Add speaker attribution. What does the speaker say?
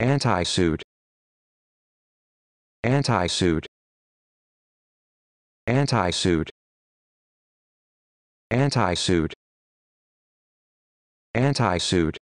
Speaker 1: Anti-suit. Anti-suit. Anti-suit. Anti-suit. Anti-suit.